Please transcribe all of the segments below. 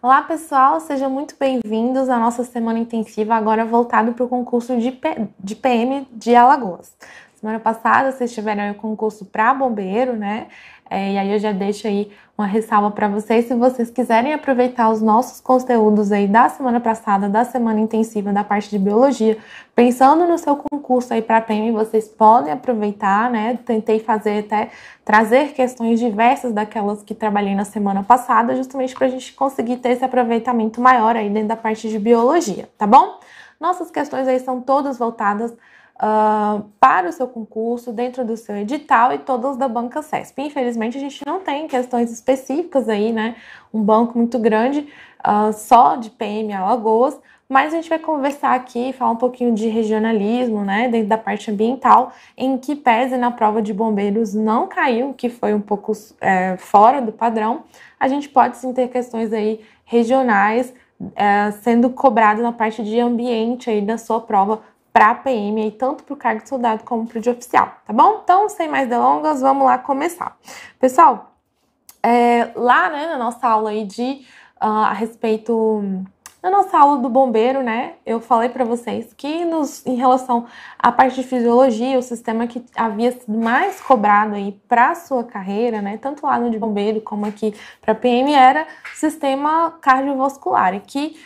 Olá, pessoal, sejam muito bem-vindos à nossa semana intensiva, agora voltado para o concurso de, de PM de Alagoas. Semana passada vocês tiveram o concurso para bombeiro, né? É, e aí eu já deixo aí uma ressalva para vocês. Se vocês quiserem aproveitar os nossos conteúdos aí da semana passada, da semana intensiva, da parte de biologia, pensando no seu concurso aí para PEM, vocês podem aproveitar, né? Tentei fazer até trazer questões diversas daquelas que trabalhei na semana passada, justamente para a gente conseguir ter esse aproveitamento maior aí dentro da parte de biologia, tá bom? Nossas questões aí são todas voltadas uh, para o seu concurso, dentro do seu edital e todas da banca CESP. Infelizmente, a gente não tem questões específicas aí, né? Um banco muito grande uh, só de PM Alagoas, mas a gente vai conversar aqui, falar um pouquinho de regionalismo, né, dentro da parte ambiental, em que pese na prova de bombeiros não caiu, que foi um pouco é, fora do padrão, a gente pode sim ter questões aí regionais é, sendo cobrado na parte de ambiente aí da sua prova para a PM, aí, tanto para o cargo de soldado como para o de oficial, tá bom? Então, sem mais delongas, vamos lá começar. Pessoal, é, lá né, na nossa aula aí de uh, a respeito na nossa aula do bombeiro, né, eu falei para vocês que nos, em relação à parte de fisiologia, o sistema que havia sido mais cobrado aí para sua carreira, né, tanto lá no de bombeiro como aqui para PM era sistema cardiovascular, e que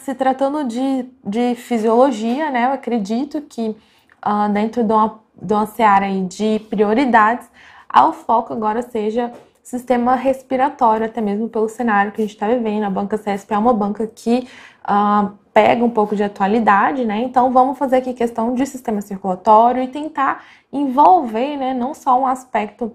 se tratando de, de fisiologia, né, eu acredito que uh, dentro de uma, de uma seara de prioridades, ao foco agora seja sistema respiratório, até mesmo pelo cenário que a gente está vivendo. A banca CSP é uma banca que uh, pega um pouco de atualidade, né? Então vamos fazer aqui questão de sistema circulatório e tentar envolver, né, não só um aspecto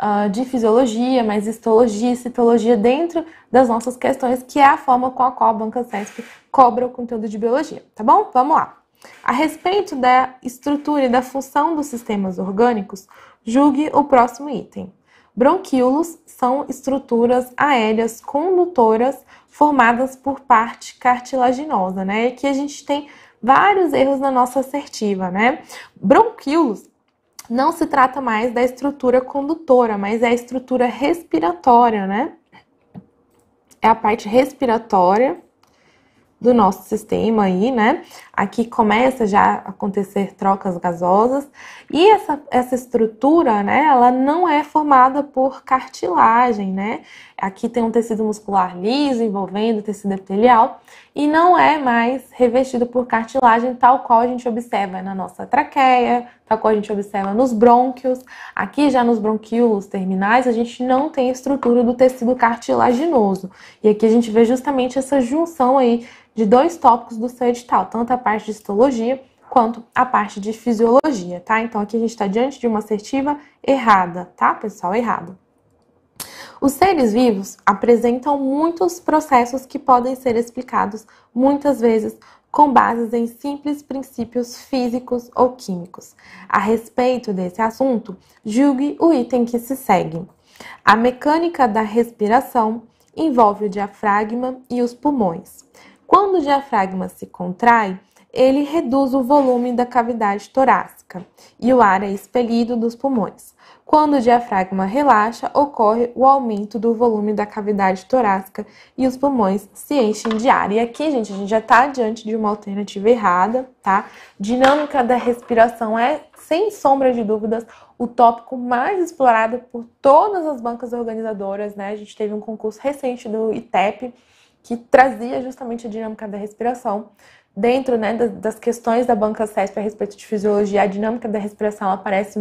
uh, de fisiologia, mais histologia e citologia dentro das nossas questões, que é a forma com a qual a Banca CESP cobra o conteúdo de biologia, tá bom? Vamos lá. A respeito da estrutura e da função dos sistemas orgânicos, julgue o próximo item. Bronquíolos são estruturas aéreas condutoras formadas por parte cartilaginosa, né? E aqui a gente tem vários erros na nossa assertiva, né? Bronquíolos não se trata mais da estrutura condutora, mas é a estrutura respiratória, né? É a parte respiratória do nosso sistema aí, né? Aqui começa já a acontecer trocas gasosas e essa, essa estrutura, né? Ela não é formada por cartilagem, né? Aqui tem um tecido muscular liso envolvendo o tecido epitelial e não é mais revestido por cartilagem tal qual a gente observa na nossa traqueia, tal qual a gente observa nos brônquios. Aqui já nos bronquíolos terminais a gente não tem estrutura do tecido cartilaginoso. E aqui a gente vê justamente essa junção aí de dois tópicos do seu edital, tanto a parte de histologia quanto a parte de fisiologia, tá? Então aqui a gente está diante de uma assertiva errada, tá, pessoal? Errado. Os seres vivos apresentam muitos processos que podem ser explicados, muitas vezes, com bases em simples princípios físicos ou químicos. A respeito desse assunto, julgue o item que se segue. A mecânica da respiração envolve o diafragma e os pulmões. Quando o diafragma se contrai, ele reduz o volume da cavidade torácica e o ar é expelido dos pulmões. Quando o diafragma relaxa, ocorre o aumento do volume da cavidade torácica e os pulmões se enchem de ar. E aqui, gente, a gente já está diante de uma alternativa errada, tá? Dinâmica da respiração é, sem sombra de dúvidas, o tópico mais explorado por todas as bancas organizadoras, né? A gente teve um concurso recente do ITEP que trazia justamente a dinâmica da respiração dentro né, das questões da banca CESP a respeito de fisiologia, a dinâmica da respiração aparece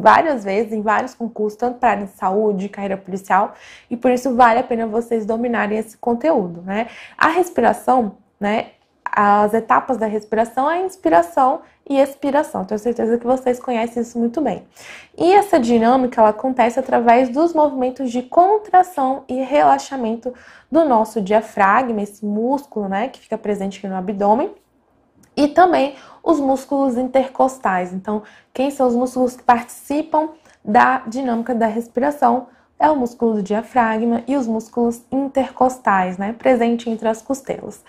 várias vezes, em vários concursos, tanto para a área de saúde, carreira policial, e por isso vale a pena vocês dominarem esse conteúdo. Né? A respiração, né, as etapas da respiração é inspiração e expiração. Tenho certeza que vocês conhecem isso muito bem. E essa dinâmica ela acontece através dos movimentos de contração e relaxamento do nosso diafragma, esse músculo, né, que fica presente aqui no abdômen, e também os músculos intercostais. Então, quem são os músculos que participam da dinâmica da respiração? é o músculo do diafragma e os músculos intercostais, né, presente entre as costelas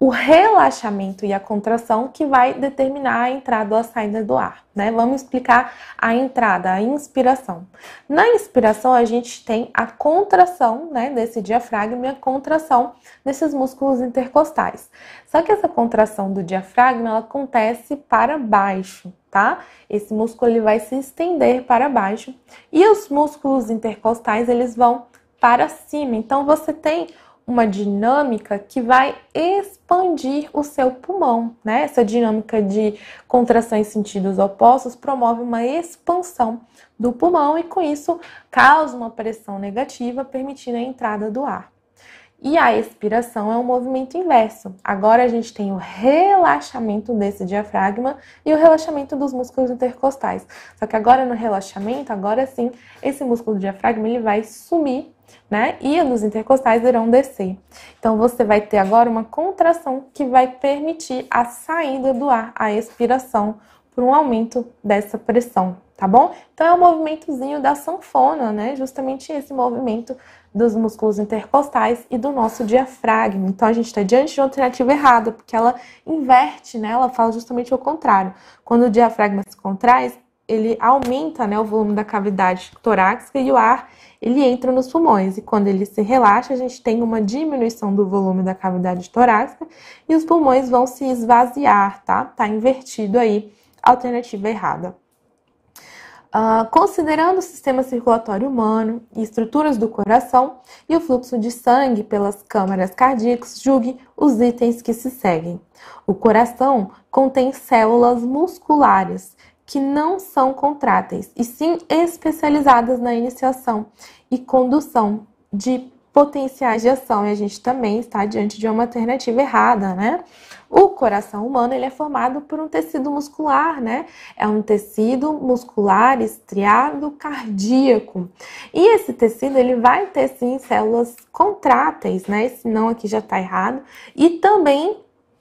o relaxamento e a contração que vai determinar a entrada ou a saída do ar, né? Vamos explicar a entrada, a inspiração. Na inspiração, a gente tem a contração, né, desse diafragma e a contração desses músculos intercostais. Só que essa contração do diafragma, ela acontece para baixo, tá? Esse músculo ele vai se estender para baixo e os músculos intercostais, eles vão para cima. Então você tem uma dinâmica que vai expandir o seu pulmão, né? Essa dinâmica de contração em sentidos opostos promove uma expansão do pulmão e com isso causa uma pressão negativa, permitindo a entrada do ar. E a expiração é um movimento inverso. Agora a gente tem o relaxamento desse diafragma e o relaxamento dos músculos intercostais. Só que agora no relaxamento, agora sim, esse músculo do diafragma ele vai sumir né? E nos intercostais irão descer. Então você vai ter agora uma contração que vai permitir a saída do ar, a expiração, por um aumento dessa pressão, tá bom? Então é o um movimentozinho da sanfona, né? Justamente esse movimento dos músculos intercostais e do nosso diafragma. Então a gente está diante de uma alternativa errada, porque ela inverte, né? Ela fala justamente o contrário. Quando o diafragma se contrai, ele aumenta né, o volume da cavidade torácica e o ar ele entra nos pulmões. E quando ele se relaxa, a gente tem uma diminuição do volume da cavidade torácica e os pulmões vão se esvaziar, tá? Tá invertido aí, alternativa errada. Uh, considerando o sistema circulatório humano e estruturas do coração e o fluxo de sangue pelas câmaras cardíacas, julgue os itens que se seguem. O coração contém células musculares que não são contráteis, e sim especializadas na iniciação e condução de potenciais de ação, e a gente também está diante de uma alternativa errada, né? O coração humano ele é formado por um tecido muscular, né? É um tecido muscular estriado cardíaco. E esse tecido ele vai ter sim células contráteis, né? Esse não aqui já está errado. E também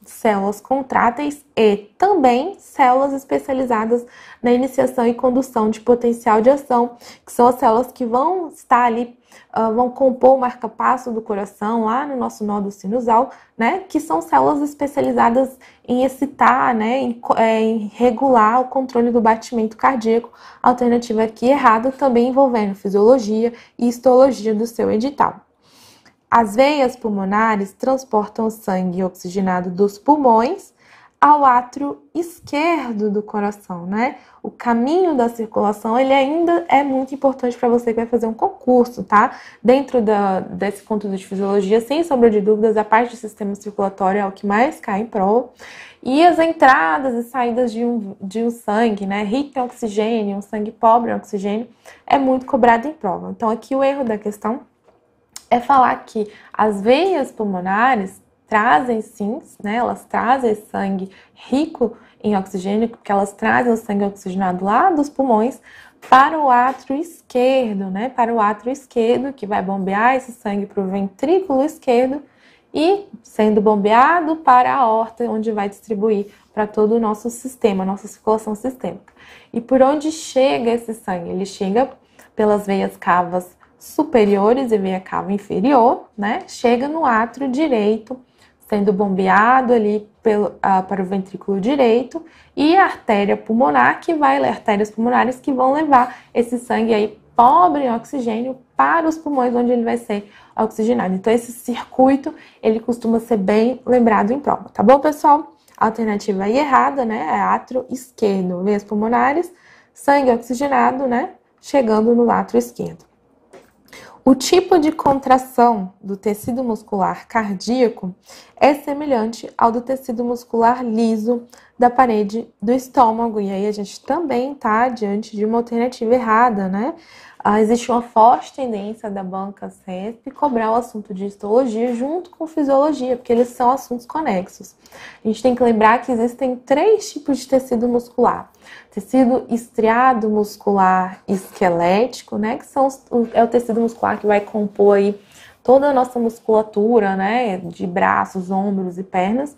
células contráteis e também células especializadas na iniciação e condução de potencial de ação, que são as células que vão estar ali, uh, vão compor o marca-passo do coração lá no nosso nódulo sinusal, né? Que são células especializadas em excitar, né? Em, é, em regular o controle do batimento cardíaco, alternativa aqui errada, também envolvendo fisiologia e histologia do seu edital. As veias pulmonares transportam o sangue oxigenado dos pulmões ao átrio esquerdo do coração, né? O caminho da circulação, ele ainda é muito importante para você que vai fazer um concurso, tá? Dentro da, desse conteúdo de fisiologia, sem sombra de dúvidas, a parte do sistema circulatório é o que mais cai em prol. E as entradas e saídas de um, de um sangue, né? Rico em oxigênio, um sangue pobre em oxigênio, é muito cobrado em prova. Então, aqui o erro da questão é falar que as veias pulmonares trazem sim, né, elas trazem sangue rico em oxigênio, porque elas trazem o sangue oxigenado lá dos pulmões para o átrio esquerdo, né, para o átrio esquerdo, que vai bombear esse sangue para o ventrículo esquerdo e sendo bombeado para a aorta, onde vai distribuir para todo o nosso sistema, nossa circulação sistêmica. E por onde chega esse sangue? Ele chega pelas veias cavas superiores e veia cava inferior, né? Chega no átrio direito, sendo bombeado ali pelo, ah, para o ventrículo direito e a artéria pulmonar que vai artérias pulmonares que vão levar esse sangue aí pobre em oxigênio para os pulmões onde ele vai ser oxigenado. Então esse circuito ele costuma ser bem lembrado em prova, tá bom pessoal? alternativa aí errada, né? É átrio esquerdo, veias pulmonares, sangue oxigenado, né? Chegando no átrio esquerdo. O tipo de contração do tecido muscular cardíaco é semelhante ao do tecido muscular liso da parede do estômago. E aí a gente também está diante de uma alternativa errada, né? Ah, existe uma forte tendência da banca CEP cobrar o assunto de histologia junto com fisiologia, porque eles são assuntos conexos. A gente tem que lembrar que existem três tipos de tecido muscular: tecido estriado muscular esquelético, né, que são os, é o tecido muscular que vai compor aí toda a nossa musculatura, né, de braços, ombros e pernas,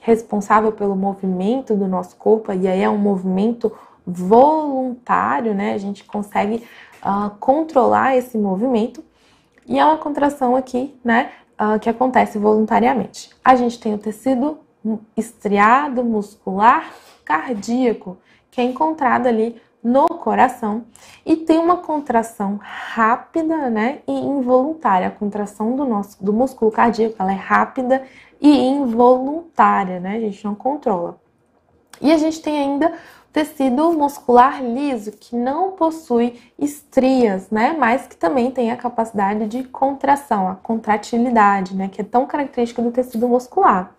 responsável pelo movimento do nosso corpo, e aí é um movimento voluntário, né? A gente consegue uh, controlar esse movimento. E é uma contração aqui, né, uh, que acontece voluntariamente. A gente tem o tecido estriado, muscular, cardíaco, que é encontrado ali no coração e tem uma contração rápida, né, e involuntária. A contração do nosso do músculo cardíaco, ela é rápida e involuntária, né? A gente não controla. E a gente tem ainda tecido muscular liso, que não possui estrias, né? Mas que também tem a capacidade de contração, a contratilidade, né? Que é tão característica do tecido muscular.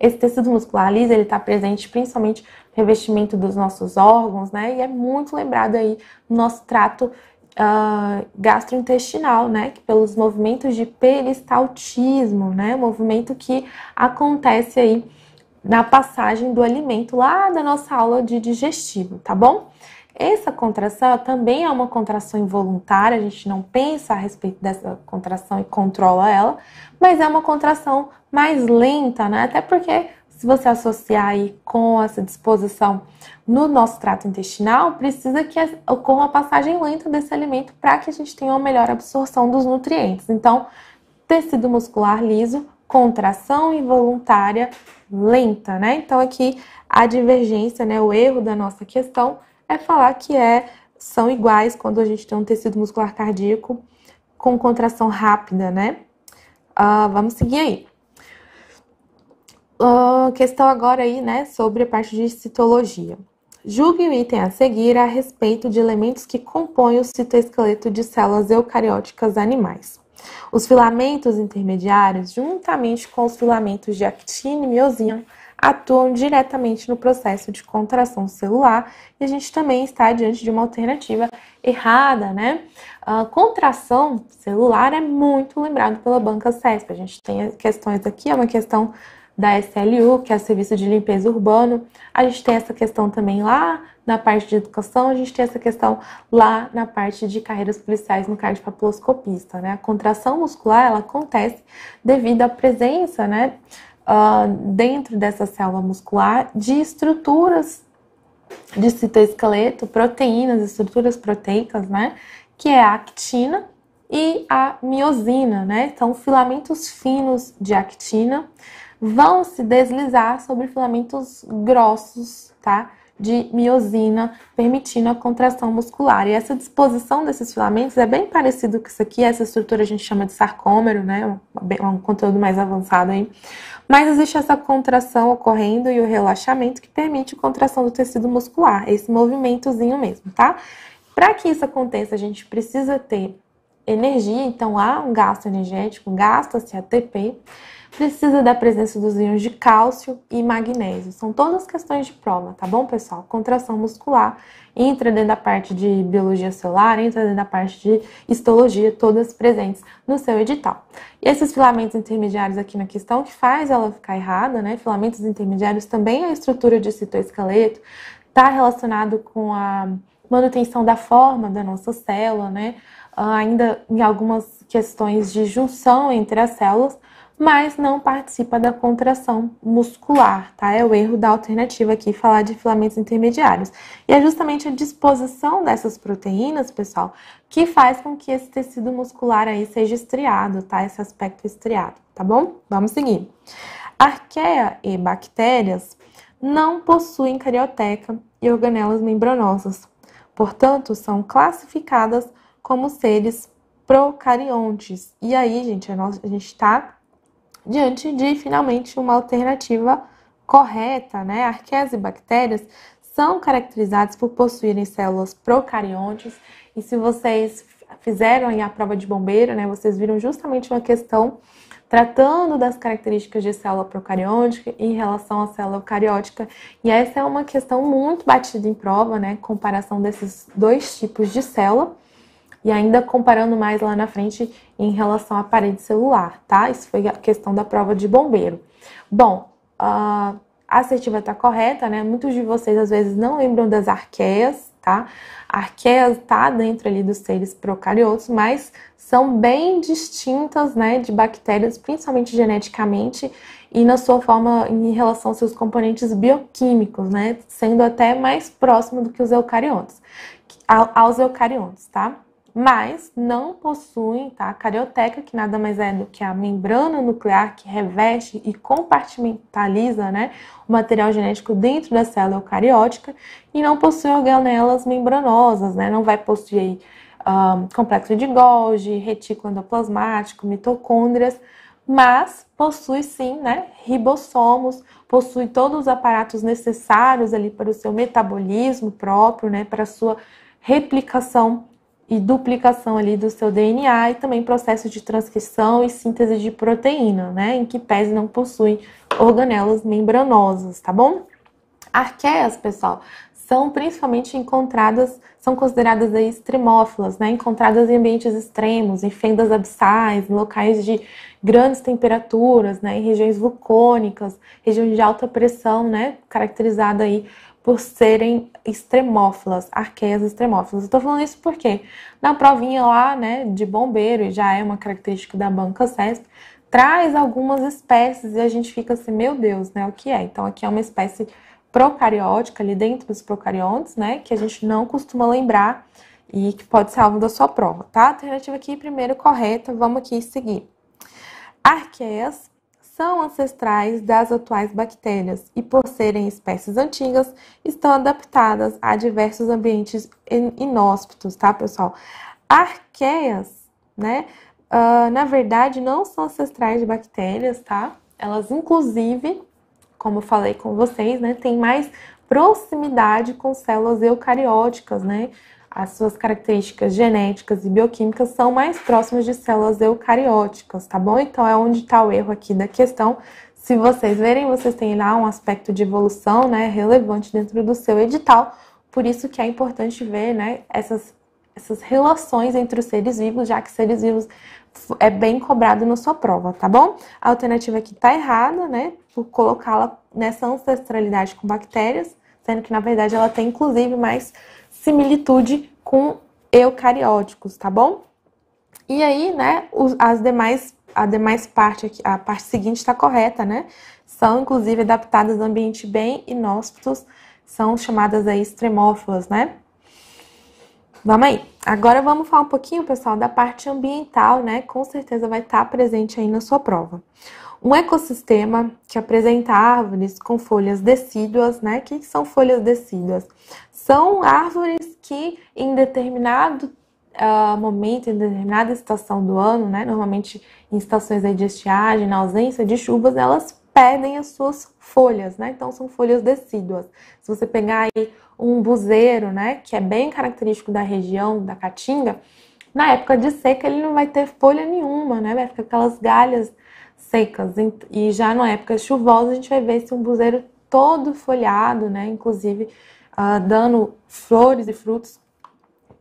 Esse tecido muscular liso, ele está presente principalmente no revestimento dos nossos órgãos, né? E é muito lembrado aí no nosso trato Uh, gastrointestinal, né? Que pelos movimentos de peristaltismo, né? Movimento que acontece aí na passagem do alimento lá da nossa aula de digestivo, tá bom? Essa contração também é uma contração involuntária, a gente não pensa a respeito dessa contração e controla ela, mas é uma contração mais lenta, né? Até porque se você associar aí com essa disposição no nosso trato intestinal, precisa que ocorra a passagem lenta desse alimento para que a gente tenha uma melhor absorção dos nutrientes. Então, tecido muscular liso, contração involuntária lenta, né? Então aqui a divergência, né, o erro da nossa questão é falar que é são iguais quando a gente tem um tecido muscular cardíaco com contração rápida, né? Uh, vamos seguir aí. Uh, questão agora aí, né, sobre a parte de citologia. Julgue o item a seguir a respeito de elementos que compõem o citoesqueleto de células eucarióticas animais. Os filamentos intermediários, juntamente com os filamentos de actina e miosina, atuam diretamente no processo de contração celular e a gente também está diante de uma alternativa errada, né? A ah, contração celular é muito lembrado pela banca CESP. A gente tem questões aqui, é uma questão da SLU, que é o Serviço de Limpeza Urbano. A gente tem essa questão também lá na parte de educação, a gente tem essa questão lá na parte de carreiras policiais no papiloscopista né? A contração muscular, ela acontece devido à presença, né, uh, dentro dessa célula muscular de estruturas de citoesqueleto, proteínas, estruturas proteicas, né, que é a actina e a miosina, né? Então, filamentos finos de actina vão se deslizar sobre filamentos grossos, tá? de miosina, permitindo a contração muscular. E essa disposição desses filamentos é bem parecido com isso aqui, essa estrutura a gente chama de sarcômero, né? Um conteúdo mais avançado aí. Mas existe essa contração ocorrendo e o relaxamento que permite a contração do tecido muscular, esse movimentozinho mesmo, tá? Para que isso aconteça, a gente precisa ter energia, então há um gasto energético, gasta-se ATP precisa da presença dos íons de cálcio e magnésio. São todas questões de prova, tá bom, pessoal? Contração muscular entra dentro da parte de biologia celular, entra dentro da parte de histologia, todas presentes no seu edital. E esses filamentos intermediários aqui na questão que faz ela ficar errada, né? Filamentos intermediários também a estrutura de citoesqueleto está relacionado com a manutenção da forma da nossa célula, né? Ah, ainda em algumas questões de junção entre as células, mas não participa da contração muscular, tá? É o erro da alternativa aqui falar de filamentos intermediários. E é justamente a disposição dessas proteínas, pessoal, que faz com que esse tecido muscular aí seja estriado, tá? Esse aspecto estriado, tá bom? Vamos seguir. Arqueia e bactérias não possuem carioteca e organelas membranosas. Portanto, são classificadas como seres procariontes. E aí, gente, a gente está diante de finalmente uma alternativa correta, né? Arqueias e bactérias são caracterizados por possuírem células procariontes e se vocês fizeram a prova de bombeiro, né, vocês viram justamente uma questão tratando das características de célula procariótica em relação à célula eucariótica. E essa é uma questão muito batida em prova, né, comparação desses dois tipos de célula e ainda comparando mais lá na frente em relação à parede celular, tá? Isso foi a questão da prova de bombeiro. Bom, ah, a assertiva está correta, né? Muitos de vocês às vezes não lembram das arqueias, tá? A tá está dentro ali dos seres procariotos, mas são bem distintas, né, de bactérias, principalmente geneticamente e na sua forma em relação aos seus componentes bioquímicos, né, sendo até mais próximo do que os eucariontes, aos eucariontes, tá? mas não possuem tá, a carioteca, que nada mais é do que a membrana nuclear que reveste e compartimentaliza né, o material genético dentro da célula eucariótica, e não possui organelas membranosas, né, não vai possuir um, complexo de Golgi, retículo endoplasmático, mitocôndrias, mas possui sim né, ribossomos, possui todos os aparatos necessários ali para o seu metabolismo próprio, né, para a sua replicação e duplicação ali do seu DNA e também processo de transcrição e síntese de proteína, né, em que pese não possuem organelas membranosas, tá bom? Arqueias, pessoal, são principalmente encontradas, são consideradas aí extremófilas, né? Encontradas em ambientes extremos, em fendas abissais, em locais de grandes temperaturas, né? Em regiões vulcânicas, regiões de alta pressão, né? Caracterizada aí por serem extremófilas, arqueias extremófilas. Estou falando isso porque na provinha lá, né, de bombeiro, e já é uma característica da banca CESP, traz algumas espécies e a gente fica assim, meu Deus, né, o que é? Então aqui é uma espécie procariótica ali dentro dos procariontes, né, que a gente não costuma lembrar e que pode ser alvo da sua prova, tá? Alternativa aqui primeiro correta, vamos aqui seguir. Arqueias são ancestrais das atuais bactérias e, por serem espécies antigas, estão adaptadas a diversos ambientes inóspitos, tá, pessoal? Arqueias, né? Uh, na verdade, não são ancestrais de bactérias, tá? Elas, inclusive, como eu falei com vocês, né, têm mais proximidade com células eucarióticas, né? as suas características genéticas e bioquímicas são mais próximas de células eucarióticas, tá bom? Então é onde está o erro aqui da questão. Se vocês verem, vocês têm lá um aspecto de evolução, né, relevante dentro do seu edital. Por isso que é importante ver, né, essas essas relações entre os seres vivos, já que seres vivos é bem cobrado na sua prova, tá bom? A alternativa aqui tá errada, né? Por colocá-la nessa ancestralidade com bactérias, sendo que na verdade ela tem inclusive mais similitude com eucarióticos, tá bom? E aí, né, as demais, a demais parte, aqui, a parte seguinte está correta, né? São, inclusive, adaptadas ao ambiente bem inóspitos, são chamadas aí extremófilas, né? Vamos aí. Agora vamos falar um pouquinho, pessoal, da parte ambiental, né? Com certeza vai estar presente aí na sua prova. Um ecossistema que apresenta árvores com folhas decíduas, né? O que são folhas decíduas? São árvores que em determinado uh, momento, em determinada estação do ano, né? Normalmente em estações de estiagem, na ausência de chuvas, elas perdem as suas folhas, né? Então são folhas decíduas. Se você pegar aí um buzeiro, né, que é bem característico da região da Caatinga, na época de seca ele não vai ter folha nenhuma, né, vai ficar aquelas galhas secas. E já na época chuvosa a gente vai ver esse buzeiro todo folhado, né, inclusive uh, dando flores e frutos,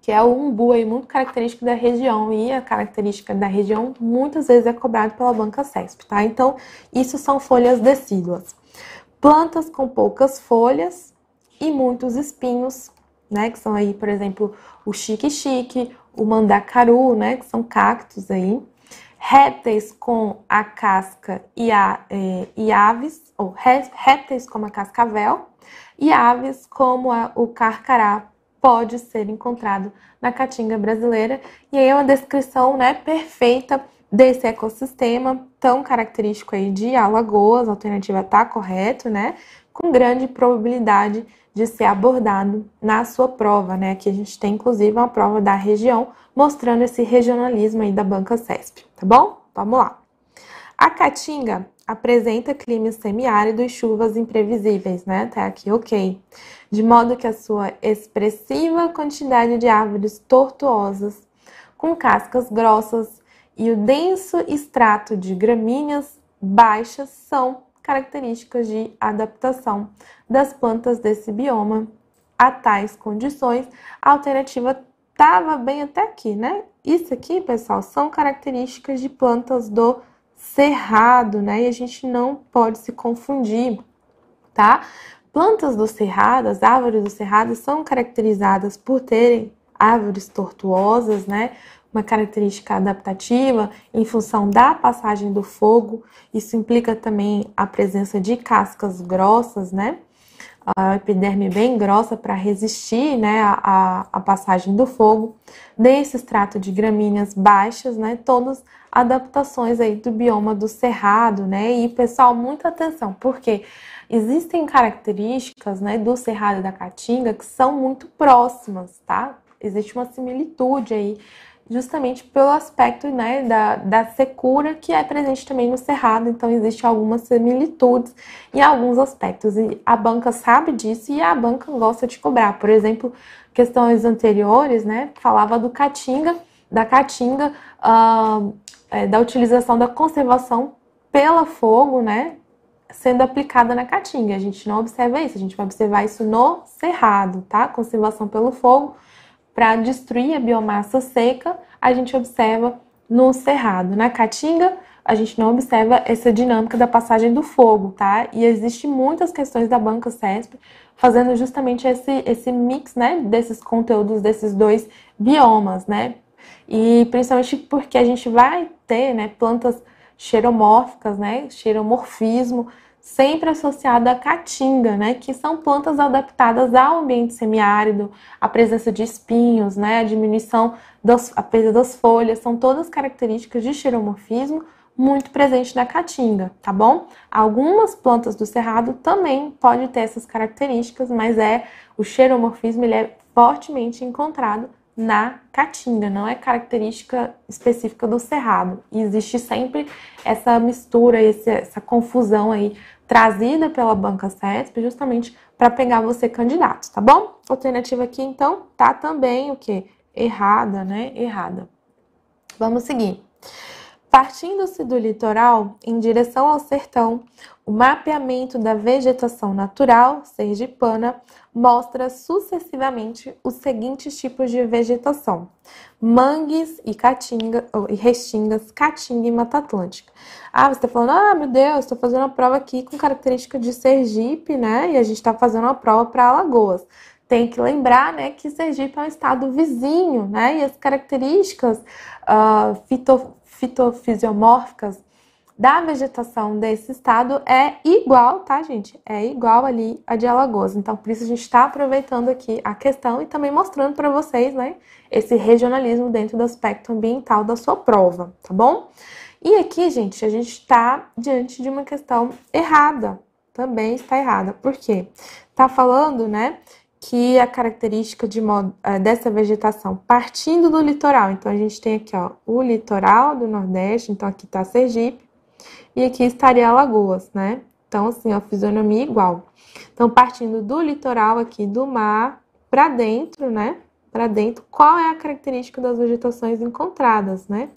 que é o umbu aí, muito característico da região. E a característica da região muitas vezes é cobrado pela banca CESP, tá? Então, isso são folhas decíduas. Plantas com poucas folhas, e muitos espinhos, né? Que são aí, por exemplo, o chique-chique, o mandacaru, né? Que são cactos aí. Répteis com a casca e, a, é, e aves, ou répteis como a cascavel, e aves como a, o carcará pode ser encontrado na caatinga brasileira. E aí é uma descrição né, perfeita desse ecossistema tão característico aí de Alagoas, a alternativa tá correto, né? Com grande probabilidade de ser abordado na sua prova, né? Que a gente tem inclusive uma prova da região mostrando esse regionalismo aí da Banca CESP, tá bom? Vamos lá. A Caatinga apresenta clima semiárido e chuvas imprevisíveis, né? Até aqui, ok. De modo que a sua expressiva quantidade de árvores tortuosas, com cascas grossas e o denso extrato de gramíneas baixas são características de adaptação das plantas desse bioma a tais condições. A alternativa estava bem até aqui, né? Isso aqui, pessoal, são características de plantas do cerrado, né? E a gente não pode se confundir, tá? Plantas do cerrado, as árvores do cerrado são caracterizadas por terem árvores tortuosas, né? uma característica adaptativa em função da passagem do fogo. Isso implica também a presença de cascas grossas, né? A epiderme bem grossa para resistir né, a, a, passagem do fogo, desse extrato de gramíneas baixas, né, todas adaptações aí do bioma do cerrado, né? E pessoal, muita atenção, porque existem características, né, do cerrado e da caatinga que são muito próximas, tá? Existe uma similitude aí justamente pelo aspecto né, da, da secura que é presente também no cerrado, então existe algumas similitudes em alguns aspectos. E a banca sabe disso e a banca gosta de cobrar. Por exemplo, questões anteriores, né, falava do caatinga, da caatinga, uh, é, da utilização da conservação pela fogo, né, sendo aplicada na caatinga. A gente não observa isso, a gente vai observar isso no cerrado, tá? Conservação pelo fogo para destruir a biomassa seca, a gente observa no Cerrado. Na Caatinga, a gente não observa essa dinâmica da passagem do fogo, tá? E existem muitas questões da banca CESP fazendo justamente esse, esse mix, né, desses conteúdos, desses dois biomas, né? E principalmente porque a gente vai ter, né, plantas cheiromórficas, né, cheiromorfismo, sempre associado à caatinga, né, que são plantas adaptadas ao ambiente semiárido, a presença de espinhos, né, a diminuição da a perda das folhas, são todas características de xeromorfismo muito presente na caatinga, tá bom? Algumas plantas do cerrado também podem ter essas características, mas é o xeromorfismo ele é fortemente encontrado na caatinga, não é característica específica do cerrado. E existe sempre essa mistura, essa confusão aí trazida pela banca CESP justamente para pegar você candidato, tá bom? Alternativa aqui, então, tá também o que? Errada, né? Errada. Vamos seguir. Partindo-se do litoral em direção ao sertão, o mapeamento da vegetação natural sergipana mostra sucessivamente os seguintes tipos de vegetação: mangues e caatinga, e restingas, caatinga e mata atlântica. Ah, você está falando, ah, meu Deus, estou fazendo uma prova aqui com característica de Sergipe, né? E a gente está fazendo uma prova para Alagoas. Tem que lembrar, né, que Sergipe é um estado vizinho, né? E as características uh, fito, fitofisiomórficas da vegetação desse estado é igual, tá, gente? É igual ali a de Alagoas. Então, por isso a gente está aproveitando aqui a questão e também mostrando para vocês, né, esse regionalismo dentro do aspecto ambiental da sua prova, tá bom? E aqui, gente, a gente está diante de uma questão errada. Também está errada. Por quê? Tá falando, né, que a característica de modo, eh, dessa vegetação partindo do litoral. Então, a gente tem aqui ó, o litoral do Nordeste, então aqui está Sergipe, e aqui estaria Alagoas, né? Então, assim, a fisionomia igual. Então, partindo do litoral aqui do mar para dentro, né? Para dentro, qual é a característica das vegetações encontradas, né?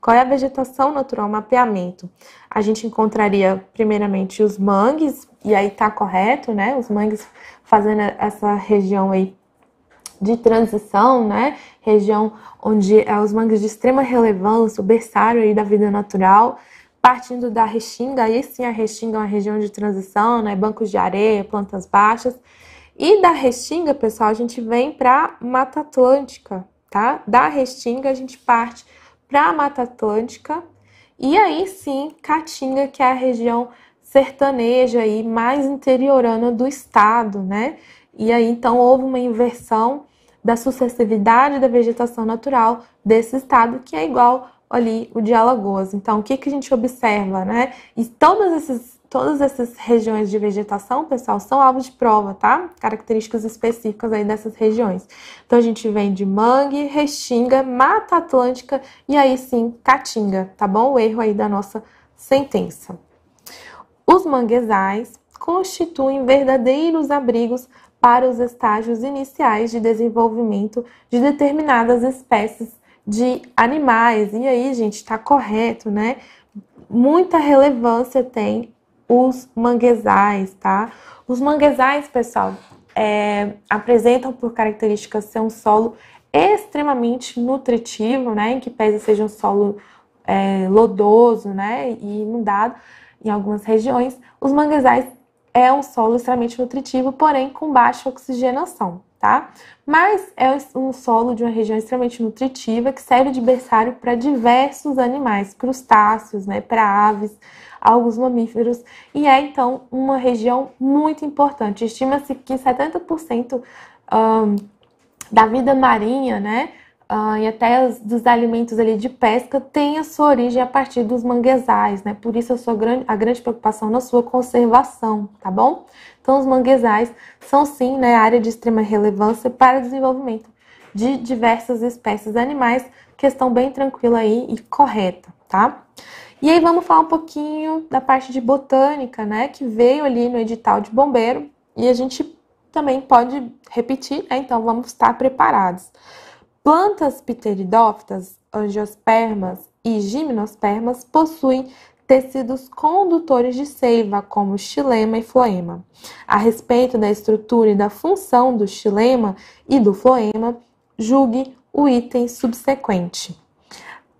Qual é a vegetação natural mapeamento? A gente encontraria primeiramente os mangues, e aí tá correto, né? Os mangues fazendo essa região aí de transição, né? Região onde é os mangues de extrema relevância, o berçário aí da vida natural partindo da restinga, aí sim a restinga é uma região de transição, né? Bancos de areia, plantas baixas. E da restinga, pessoal, a gente vem para Mata Atlântica, tá? Da restinga a gente parte para Mata Atlântica. E aí sim, Caatinga, que é a região sertaneja e mais interiorana do estado, né? E aí então houve uma inversão da sucessividade da vegetação natural desse estado que é igual ali o de Alagoas. Então, o que, que a gente observa, né? E todas essas, todas essas regiões de vegetação, pessoal, são alvo de prova, tá? Características específicas aí dessas regiões. Então, a gente vem de mangue, restinga, mata atlântica e aí sim, caatinga, tá bom? O erro aí da nossa sentença. Os manguezais constituem verdadeiros abrigos para os estágios iniciais de desenvolvimento de determinadas espécies de animais. E aí, gente, está correto, né? Muita relevância tem os manguezais, tá? Os manguezais, pessoal, é, apresentam por características ser um solo extremamente nutritivo, né? Em que pese seja um solo é, lodoso, né? E inundado em algumas regiões, os manguezais é um solo extremamente nutritivo, porém com baixa oxigenação tá? Mas é um solo de uma região extremamente nutritiva que serve de berçário para diversos animais, crustáceos, né, para aves, alguns mamíferos, e é então uma região muito importante. Estima-se que 70% um, da vida marinha, né, e até os, dos alimentos ali de pesca tem a sua origem a partir dos manguezais, né? Por isso a, sua grande, a grande preocupação na sua conservação, tá bom? Então, os manguezais são sim né, área de extrema relevância para o desenvolvimento de diversas espécies animais, questão bem tranquila aí e correta, tá? E aí vamos falar um pouquinho da parte de botânica, né, que veio ali no edital de bombeiro e a gente também pode repetir, né? então vamos estar preparados. Plantas pteridófitas, angiospermas e gimnospermas possuem tecidos condutores de seiva, como xilema e floema. A respeito da estrutura e da função do xilema e do floema, julgue o item subsequente.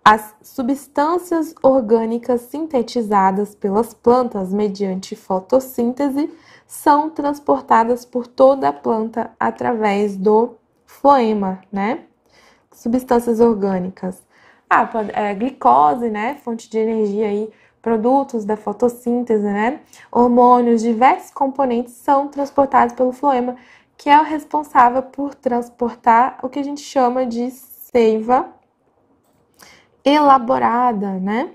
As substâncias orgânicas sintetizadas pelas plantas mediante fotossíntese são transportadas por toda a planta através do floema, né? Substâncias orgânicas. Ah, é, glicose, né? Fonte de energia aí produtos da fotossíntese, né? Hormônios, diversos componentes são transportados pelo floema, que é o responsável por transportar o que a gente chama de seiva elaborada, né?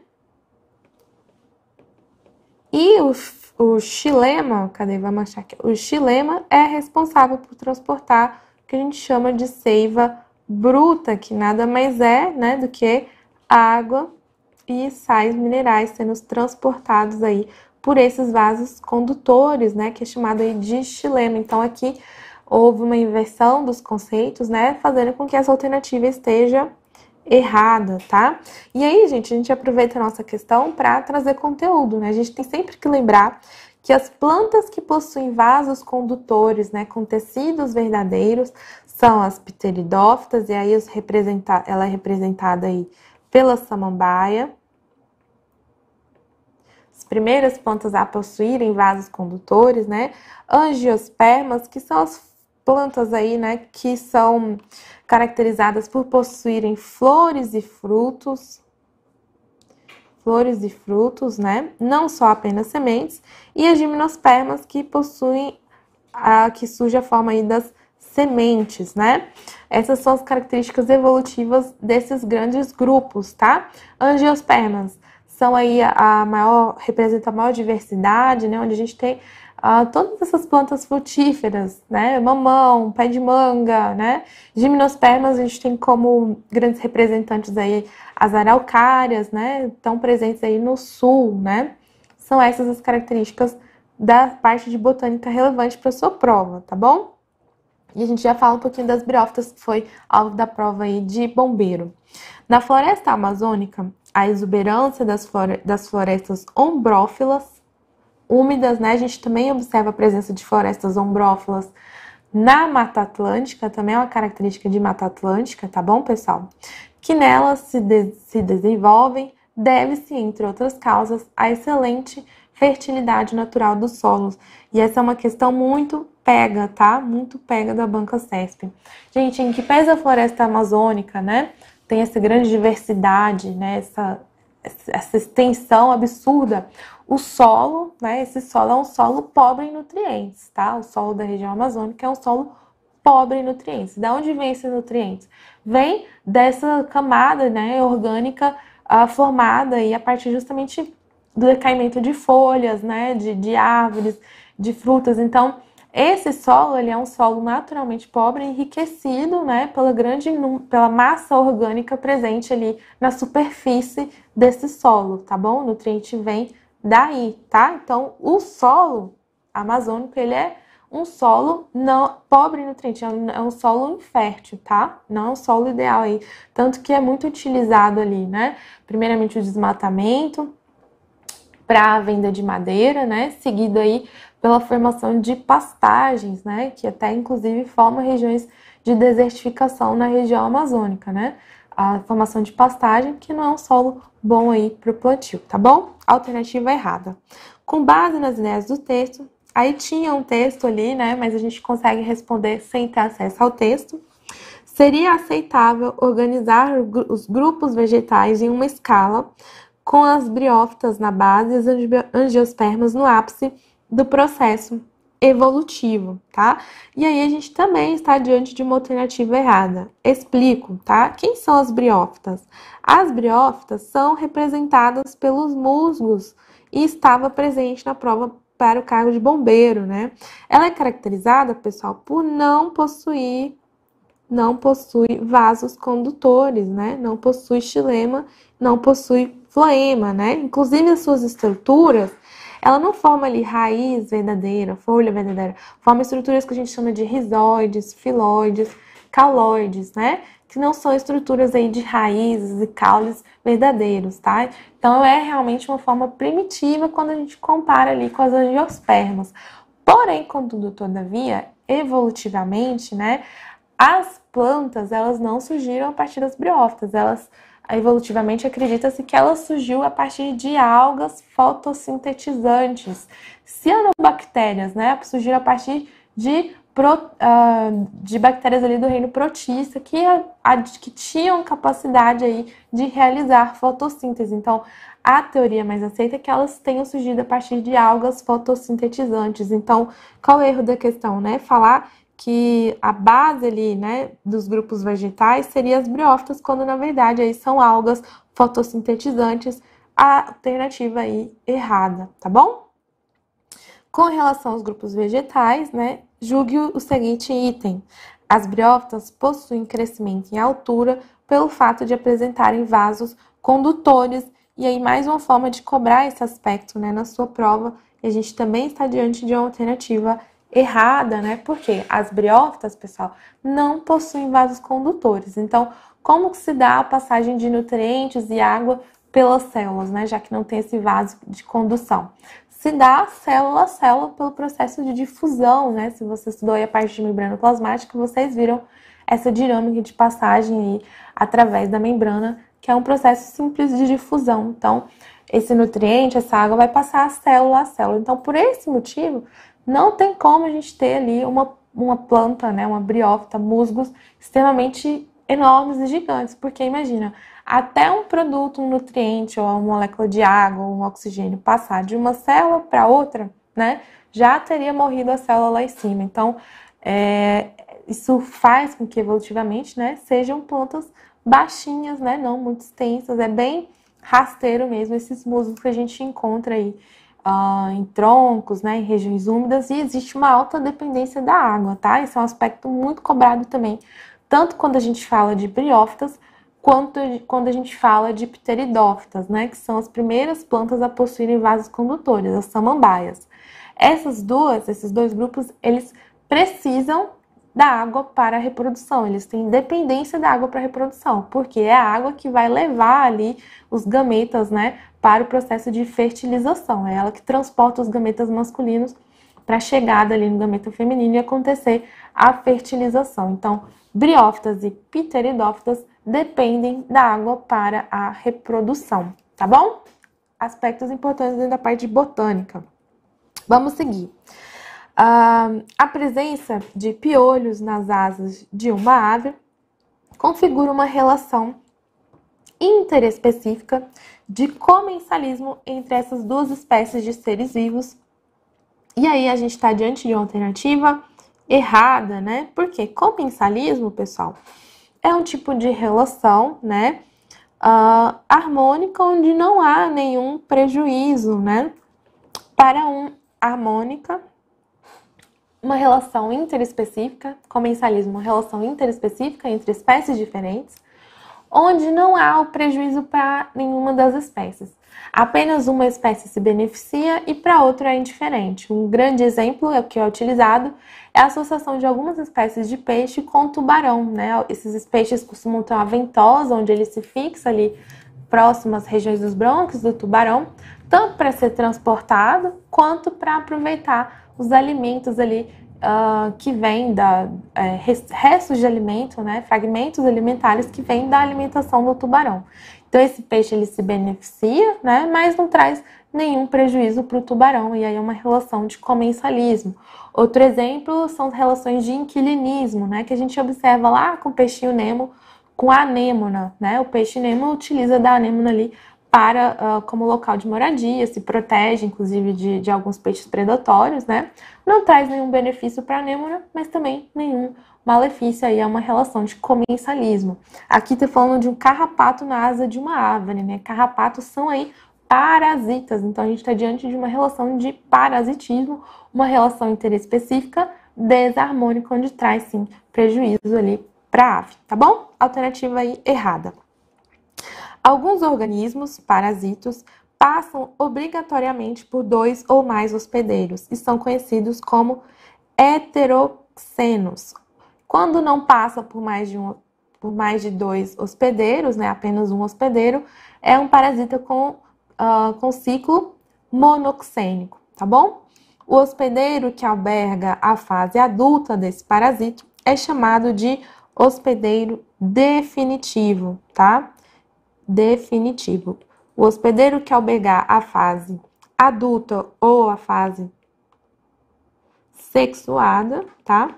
E o, o xilema, cadê? Vamos achar aqui. O xilema é responsável por transportar o que a gente chama de seiva bruta, que nada mais é, né, do que água e sais minerais sendo transportados aí por esses vasos condutores, né, que é chamado aí de xilema. Então aqui houve uma inversão dos conceitos, né, fazendo com que essa alternativa esteja errada, tá? E aí, gente, a gente aproveita a nossa questão para trazer conteúdo, né? A gente tem sempre que lembrar que as plantas que possuem vasos condutores, né, com tecidos verdadeiros, são as pteridófitas, e aí os representa ela é representada aí pela samambaia. As primeiras plantas a possuírem vasos condutores, né? Angiospermas, que são as plantas aí, né, que são caracterizadas por possuírem flores e frutos, flores e frutos, né? Não só apenas sementes, e as gimnospermas que possuem a que surge a forma aí das sementes, né? Essas são as características evolutivas desses grandes grupos, tá? Angiospermas são aí a maior, representa a maior diversidade, né? Onde a gente tem uh, todas essas plantas frutíferas, né? Mamão, pé de manga, né? Gimnospermas a gente tem como grandes representantes aí as araucárias, né? Estão presentes aí no sul, né? São essas as características da parte de botânica relevante para sua prova, tá bom? E a gente já fala um pouquinho das briófitas, que foi alvo da prova aí de bombeiro. Na floresta amazônica, a exuberância das, flore das florestas ombrófilas, úmidas, né? A gente também observa a presença de florestas ombrófilas na Mata Atlântica, também é uma característica de Mata Atlântica, tá bom, pessoal? Que nelas se, de se desenvolvem deve-se, entre outras causas, a excelente fertilidade natural dos solos. E essa é uma questão muito pega, tá? Muito pega da banca CESP. Gente, em que pesa a floresta amazônica, né? Tem essa grande diversidade, né? Essa, essa extensão absurda. O solo, né? Esse solo é um solo pobre em nutrientes, tá? O solo da região amazônica é um solo pobre em nutrientes. Da onde vem esses nutrientes? Vem dessa camada, né? Orgânica uh, formada e a partir justamente do decaimento de folhas, né, de, de árvores, de frutas. Então, esse solo ele é um solo naturalmente pobre, enriquecido né, pela grande pela massa orgânica presente ali na superfície desse solo, tá bom? O nutriente vem daí, tá? Então, o solo amazônico ele é um solo não pobre em nutriente, é um, é um solo infértil, tá? Não é um solo ideal aí, tanto que é muito utilizado ali, né? Primeiramente o desmatamento, para a venda de madeira, né? Seguido aí pela formação de pastagens, né? Que até inclusive forma regiões de desertificação na região amazônica, né? A formação de pastagem, que não é um solo bom aí para o plantio, tá bom? Alternativa errada. Com base nas ideias do texto, aí tinha um texto ali, né? Mas a gente consegue responder sem ter acesso ao texto. Seria aceitável organizar os grupos vegetais em uma escala com as briófitas na base e as angiospermas no ápice do processo evolutivo, tá? E aí a gente também está diante de uma alternativa errada. Explico, tá? Quem são as briófitas? As briófitas são representadas pelos musgos e estava presente na prova para o cargo de bombeiro, né? Ela é caracterizada, pessoal, por não possuir não possui vasos condutores, né? Não possui xilema, não possui floema, né? Inclusive as suas estruturas, ela não forma ali raiz verdadeira, folha verdadeira, forma estruturas que a gente chama de rizoides, filoides, caloides, né? Que não são estruturas aí de raízes e caules verdadeiros, tá? Então é realmente uma forma primitiva quando a gente compara ali com as angiospermas. Porém, contudo, todavia, evolutivamente, né? As plantas, elas não surgiram a partir das briófitas, elas evolutivamente acredita-se que ela surgiu a partir de algas fotossintetizantes, cianobactérias, né? Surgiram a partir de, pro, uh, de bactérias ali do reino protista que, que tinham capacidade aí de realizar fotossíntese. Então, a teoria mais aceita é que elas tenham surgido a partir de algas fotossintetizantes. Então, qual é o erro da questão, né? Falar que a base ali, né, dos grupos vegetais seria as briófitas, quando na verdade aí são algas fotossintetizantes, a alternativa aí errada, tá bom? Com relação aos grupos vegetais, né, julgue o seguinte item. As briófitas possuem crescimento em altura pelo fato de apresentarem vasos condutores e aí mais uma forma de cobrar esse aspecto, né, na sua prova, e a gente também está diante de uma alternativa errada errada, né? Porque as briófitas, pessoal, não possuem vasos condutores. Então, como que se dá a passagem de nutrientes e água pelas células, né? Já que não tem esse vaso de condução. Se dá célula a célula pelo processo de difusão, né? Se você estudou aí a parte de membrana plasmática, vocês viram essa dinâmica de passagem aí através da membrana, que é um processo simples de difusão. Então, esse nutriente, essa água vai passar a célula a célula. Então, por esse motivo, não tem como a gente ter ali uma, uma planta, né, uma briófita, musgos extremamente enormes e gigantes, porque imagina, até um produto, um nutriente ou uma molécula de água ou um oxigênio passar de uma célula para outra, né, já teria morrido a célula lá em cima. Então, é, isso faz com que evolutivamente, né, sejam plantas baixinhas, né, não muito extensas, é bem rasteiro mesmo esses musgos que a gente encontra aí uh, em troncos, né, em regiões úmidas, e existe uma alta dependência da água, tá? Esse é um aspecto muito cobrado também, tanto quando a gente fala de briófitas, quanto quando a gente fala de pteridófitas, né, que são as primeiras plantas a possuírem vasos condutores, as samambaias. Essas duas, esses dois grupos, eles precisam da água para a reprodução, eles têm dependência da água para a reprodução, porque é a água que vai levar ali os gametas, né, para o processo de fertilização. É ela que transporta os gametas masculinos para a chegada ali no gameta feminino e acontecer a fertilização. Então, briófitas e pteridófitas dependem da água para a reprodução, tá bom? Aspectos importantes dentro da parte botânica. Vamos seguir. Uh, a presença de piolhos nas asas de uma ave configura uma relação interespecífica de comensalismo entre essas duas espécies de seres vivos. E aí a gente está diante de uma alternativa errada, né? Porque comensalismo, pessoal, é um tipo de relação, né? Uh, harmônica onde não há nenhum prejuízo, né? Para um harmônica, uma relação interespecífica, comensalismo, uma relação interespecífica entre espécies diferentes, onde não há o prejuízo para nenhuma das espécies. Apenas uma espécie se beneficia e para outra é indiferente. Um grande exemplo é que é utilizado é a associação de algumas espécies de peixe com tubarão. Né? Esses peixes costumam ter uma ventosa onde ele se fixa ali próximo às regiões dos brônquios do tubarão, tanto para ser transportado quanto para aproveitar os alimentos ali uh, que vem da é, restos de alimento, né, fragmentos alimentares que vêm da alimentação do tubarão. Então esse peixe ele se beneficia, né, mas não traz nenhum prejuízo para o tubarão e aí é uma relação de comensalismo. Outro exemplo são as relações de inquilinismo, né, que a gente observa lá com o peixinho Nemo, com a anêmona, né? O peixe Nemo utiliza da anêmona ali para uh, como local de moradia, se protege inclusive de, de alguns peixes predatórios, né? Não traz nenhum benefício para a anêmona, mas também nenhum malefício aí, é uma relação de comensalismo. Aqui tá falando de um carrapato na asa de uma árvore, né? Carrapatos são aí parasitas, então a gente está diante de uma relação de parasitismo, uma relação interespecífica desarmônica, onde traz sim prejuízo ali para a ave, tá bom? Alternativa aí errada. Alguns organismos, parasitos, passam obrigatoriamente por dois ou mais hospedeiros e são conhecidos como heteroxenos. Quando não passa por mais de, um, por mais de dois hospedeiros, né, apenas um hospedeiro, é um parasita com, uh, com ciclo monoxênico, tá bom? O hospedeiro que alberga a fase adulta desse parasito é chamado de hospedeiro definitivo, tá? definitivo. O hospedeiro que albergar a fase adulta ou a fase sexuada, tá?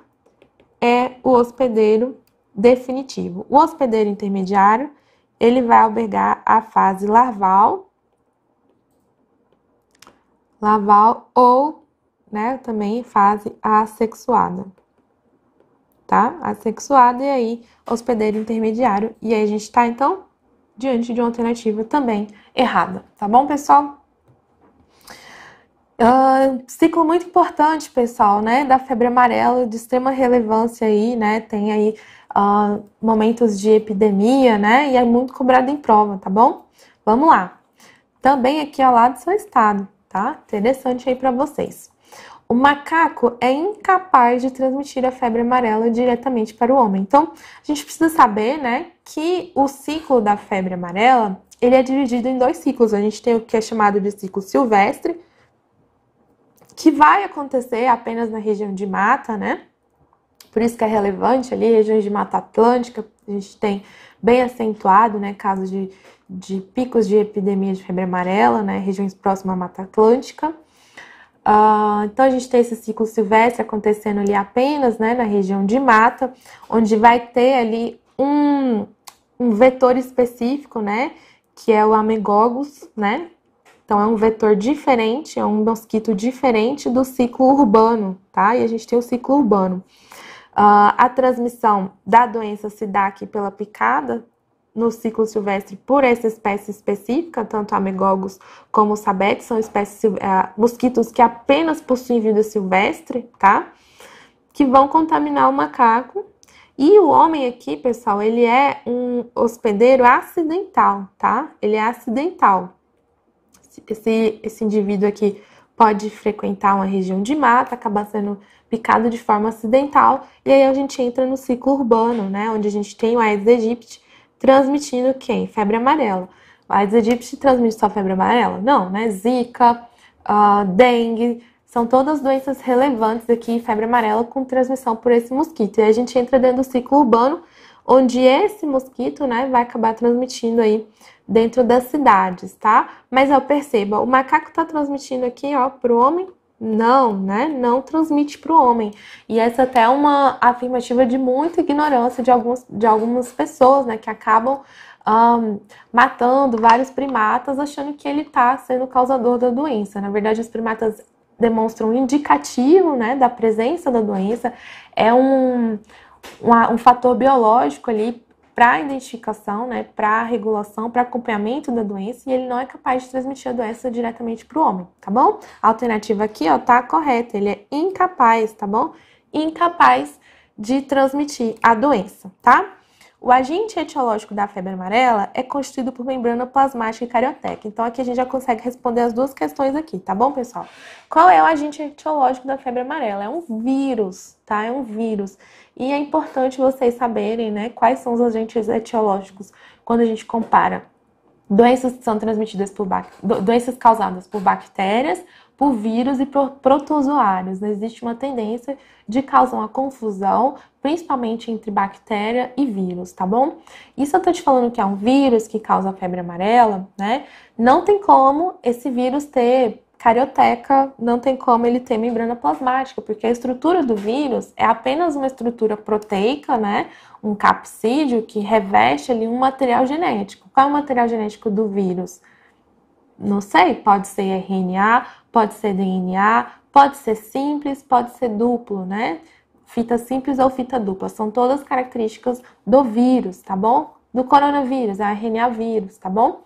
É o hospedeiro definitivo. O hospedeiro intermediário, ele vai albergar a fase larval, larval ou, né, também fase assexuada. Tá? Assexuada e aí hospedeiro intermediário. E aí a gente tá então diante de uma alternativa também errada. Tá bom, pessoal? Uh, ciclo muito importante, pessoal, né? Da febre amarela, de extrema relevância aí, né? Tem aí uh, momentos de epidemia, né? E é muito cobrado em prova, tá bom? Vamos lá. Também aqui ao lado do seu estado, tá? Interessante aí para vocês o macaco é incapaz de transmitir a febre amarela diretamente para o homem. Então, a gente precisa saber, né, que o ciclo da febre amarela, ele é dividido em dois ciclos. A gente tem o que é chamado de ciclo silvestre, que vai acontecer apenas na região de mata, né? Por isso que é relevante ali, regiões de mata atlântica, a gente tem bem acentuado, né, casos de, de picos de epidemia de febre amarela, né, regiões próximas à mata atlântica. Uh, então a gente tem esse ciclo silvestre acontecendo ali apenas né, na região de mata, onde vai ter ali um, um vetor específico, né? Que é o amegogos, né? Então é um vetor diferente, é um mosquito diferente do ciclo urbano, tá? E a gente tem o ciclo urbano. Uh, a transmissão da doença se dá aqui pela picada, no ciclo silvestre por essa espécie específica, tanto amigogos como sabetes são espécies eh, mosquitos que apenas possuem vida silvestre, tá? Que vão contaminar o macaco. E o homem aqui, pessoal, ele é um hospedeiro acidental, tá? Ele é acidental. Esse, esse indivíduo aqui pode frequentar uma região de mata, acabar sendo picado de forma acidental, e aí a gente entra no ciclo urbano, né? Onde a gente tem o Aedes aegypti, transmitindo quem? Febre amarela. O Aedes aegypti transmite só febre amarela? Não, né? Zika, uh, dengue, são todas doenças relevantes aqui, febre amarela, com transmissão por esse mosquito. E a gente entra dentro do ciclo urbano, onde esse mosquito, né, vai acabar transmitindo aí dentro das cidades, tá? Mas eu perceba, o macaco tá transmitindo aqui, ó, pro homem, não, né? Não transmite para o homem. E essa é até é uma afirmativa de muita ignorância de, alguns, de algumas pessoas, né? Que acabam um, matando vários primatas achando que ele está sendo o causador da doença. Na verdade, os primatas demonstram um indicativo, né? Da presença da doença. É um, um, um fator biológico ali para identificação, né, para regulação, para acompanhamento da doença e ele não é capaz de transmitir a doença diretamente para o homem, tá bom? A alternativa aqui, ó, tá correta, ele é incapaz, tá bom? Incapaz de transmitir a doença, tá? O agente etiológico da febre amarela é constituído por membrana plasmática e carioteca. Então aqui a gente já consegue responder as duas questões aqui, tá bom, pessoal? Qual é o agente etiológico da febre amarela? É um vírus, tá? É um vírus. E é importante vocês saberem, né, quais são os agentes etiológicos quando a gente compara doenças que são transmitidas por doenças causadas por bactérias por vírus e por protozoários. Existe uma tendência de causar uma confusão, principalmente entre bactéria e vírus, tá bom? E se eu tô te falando que é um vírus que causa febre amarela, né? Não tem como esse vírus ter carioteca, não tem como ele ter membrana plasmática, porque a estrutura do vírus é apenas uma estrutura proteica, né? Um capsídeo que reveste ali um material genético. Qual é o material genético do vírus? Não sei, pode ser RNA, pode ser DNA, pode ser simples, pode ser duplo, né? Fita simples ou fita dupla, são todas características do vírus, tá bom? Do coronavírus, é RNA vírus, tá bom?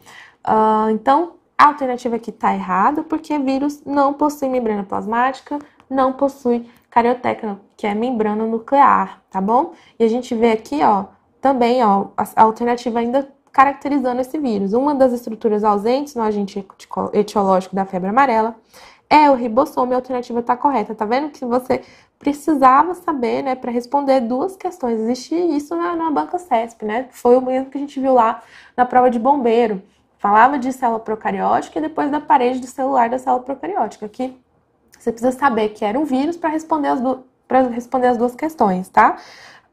Uh, então, a alternativa aqui é tá errado, porque vírus não possui membrana plasmática, não possui carioteca, que é membrana nuclear, tá bom? E a gente vê aqui, ó, também, ó, a alternativa ainda caracterizando esse vírus. Uma das estruturas ausentes no agente etiológico da febre amarela é o ribossomo e a alternativa está correta. Tá vendo que você precisava saber, né, para responder duas questões. Existia isso na, na, banca CESP, né? Foi o mesmo que a gente viu lá na prova de bombeiro. Falava de célula procariótica e depois da parede do celular da célula procariótica. Aqui você precisa saber que era um vírus para responder as responder as duas questões, tá?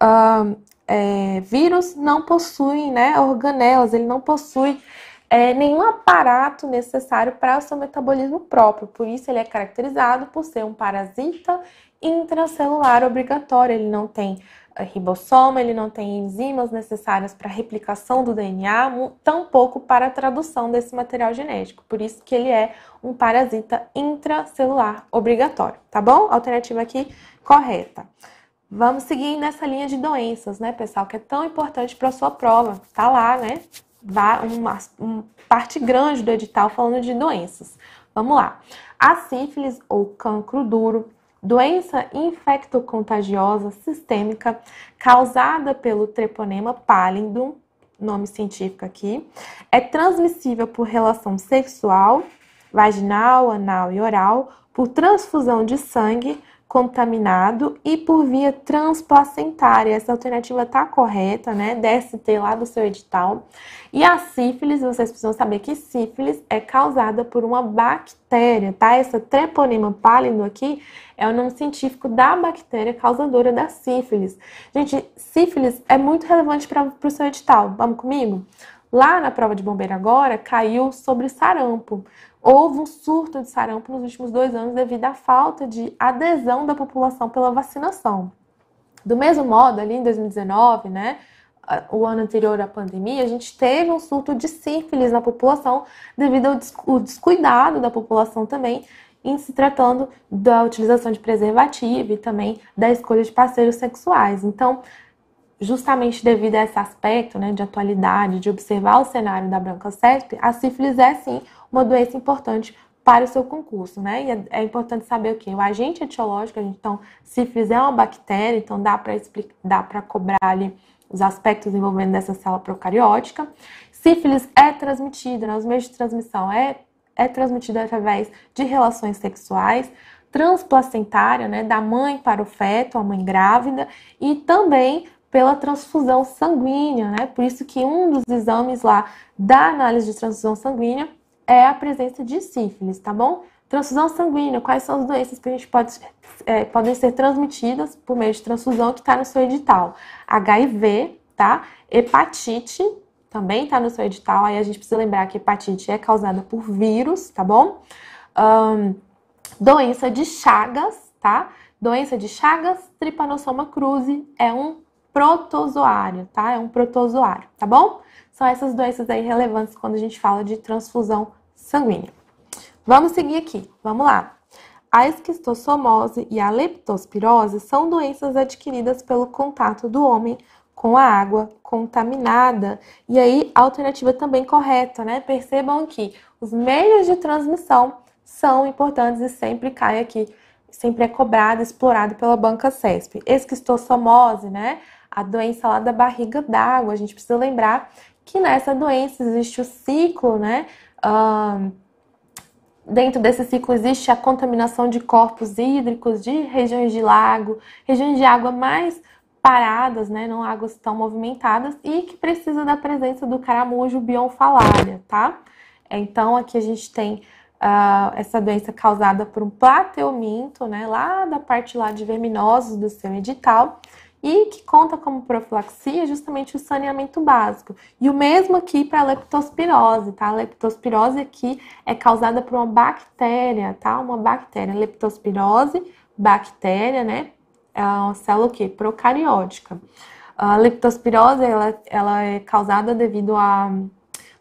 Uh, é, vírus não possui né, organelas, ele não possui é, nenhum aparato necessário para o seu metabolismo próprio. Por isso, ele é caracterizado por ser um parasita intracelular obrigatório. Ele não tem é, ribossoma, ele não tem enzimas necessárias para a replicação do DNA, tampouco para a tradução desse material genético. Por isso que ele é um parasita intracelular obrigatório, tá bom? Alternativa aqui correta. Vamos seguir nessa linha de doenças, né, pessoal, que é tão importante para a sua prova. Tá lá, né? Uma, uma parte grande do edital falando de doenças. Vamos lá. A sífilis ou cancro duro, doença infectocontagiosa sistêmica causada pelo treponema pallidum, nome científico aqui, é transmissível por relação sexual, vaginal, anal e oral, por transfusão de sangue, contaminado e por via transplacentária. Essa alternativa tá correta, né? DST lá do seu edital. E a sífilis, vocês precisam saber que sífilis é causada por uma bactéria, tá? Essa treponema pálido aqui é o nome científico da bactéria causadora da sífilis. Gente, sífilis é muito relevante para o seu edital. Vamos comigo? Lá na prova de bombeiro agora caiu sobre sarampo houve um surto de sarampo nos últimos dois anos devido à falta de adesão da população pela vacinação. Do mesmo modo, ali em 2019, né, o ano anterior à pandemia, a gente teve um surto de sífilis na população devido ao descuidado da população também em se tratando da utilização de preservativo e também da escolha de parceiros sexuais. Então, justamente devido a esse aspecto né, de atualidade, de observar o cenário da branca cesp, a sífilis é sim uma doença importante para o seu concurso, né? E é, é importante saber o que o agente etiológico. Então, se fizer uma bactéria, então dá para explicar, dá para cobrar ali os aspectos envolvendo essa célula procariótica. Sífilis é transmitida, né? os meios de transmissão é é transmitida através de relações sexuais, transplacentária, né, da mãe para o feto, a mãe grávida, e também pela transfusão sanguínea, né? Por isso que um dos exames lá da análise de transfusão sanguínea é a presença de sífilis, tá bom? Transfusão sanguínea, quais são as doenças que a gente pode é, podem ser transmitidas por meio de transfusão que está no seu edital? HIV, tá? Hepatite também está no seu edital. Aí a gente precisa lembrar que hepatite é causada por vírus, tá bom? Um, doença de Chagas, tá? Doença de Chagas, Trypanosoma cruzi é um protozoário, tá? É um protozoário, tá bom? São essas doenças aí relevantes quando a gente fala de transfusão sanguínea. Vamos seguir aqui, vamos lá. A esquistossomose e a leptospirose são doenças adquiridas pelo contato do homem com a água contaminada. E aí, alternativa também correta, né? Percebam que os meios de transmissão são importantes e sempre cai aqui, sempre é cobrado, explorado pela banca CESP. Esquistossomose, né? A doença lá da barriga d'água. A gente precisa lembrar que nessa doença existe o ciclo, né? dentro desse ciclo existe a contaminação de corpos hídricos, de regiões de lago, regiões de água mais paradas, né, não águas tão movimentadas e que precisa da presença do caramujo bionfalária, tá? Então aqui a gente tem uh, essa doença causada por um plateuminto, né, lá da parte lá de verminosos do seu edital, e que conta como profilaxia justamente o saneamento básico. E o mesmo aqui para a leptospirose, tá? A leptospirose aqui é causada por uma bactéria, tá? Uma bactéria, leptospirose, bactéria, né? É uma célula que procariótica. A leptospirose ela, ela é causada devido à